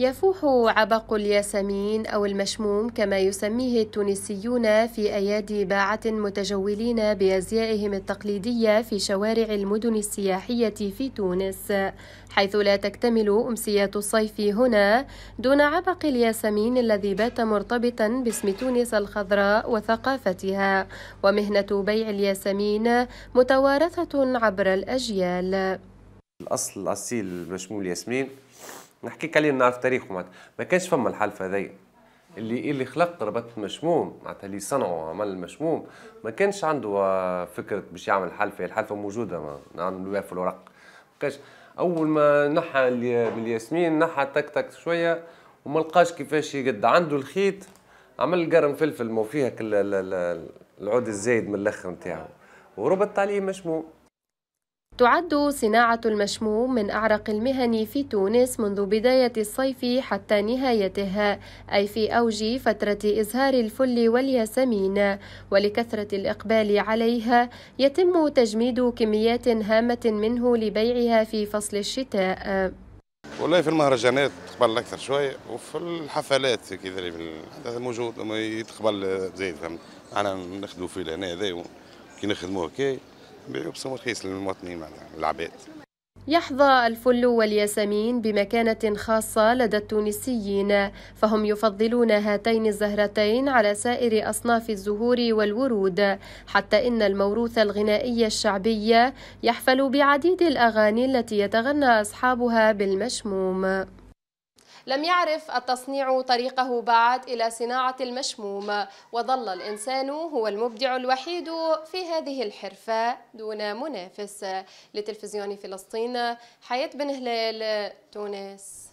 يفوح عبق الياسمين أو المشموم كما يسميه التونسيون في أيادي باعة متجولين بأزيائهم التقليدية في شوارع المدن السياحية في تونس حيث لا تكتمل أمسيات الصيف هنا دون عبق الياسمين الذي بات مرتبطا باسم تونس الخضراء وثقافتها ومهنة بيع الياسمين متوارثة عبر الأجيال الأصل الأصيل المشموم الياسمين نحكيك عليه نعرف تاريخه معناتها ما كانش فما الحلف هذايا اللي اللي خلق ربط مشموم معناتها اللي صنعوا عمل المشموم ما كانش عنده آه، فكره باش يعمل حلفه الحلفه موجوده عندنا نعم، في الورق ما كانش اول ما نحى بالياسمين نحى تك تك شويه وما لقاش كيفاش يقد عنده الخيط عمل قرن فلفل ما فيها العود الزايد من الاخر نتاعو وربط عليه مشموم تعد صناعة المشموم من أعرق المهن في تونس منذ بداية الصيف حتى نهايتها، أي في أوج فترة إزهار الفل والياسمين، ولكثرة الإقبال عليها يتم تجميد كميات هامة منه لبيعها في فصل الشتاء. والله في المهرجانات تقبل أكثر شوية وفي الحفلات كذا هذا موجود يتقبل زيد فهمت، أنا نخدموا فيه لهنا هذا كي نخدموه كي بسوم رخيص للمواطنين معنا العباد يحظى الفل والياسمين بمكانة خاصة لدى التونسيين فهم يفضلون هاتين الزهرتين على سائر أصناف الزهور والورود حتى إن الموروث الغنائي الشعبي يحفل بعديد الأغاني التي يتغنى أصحابها بالمشموم لم يعرف التصنيع طريقه بعد إلى صناعة المشموم وظل الإنسان هو المبدع الوحيد في هذه الحرفة دون منافس لتلفزيون فلسطين حياة بن هلال تونس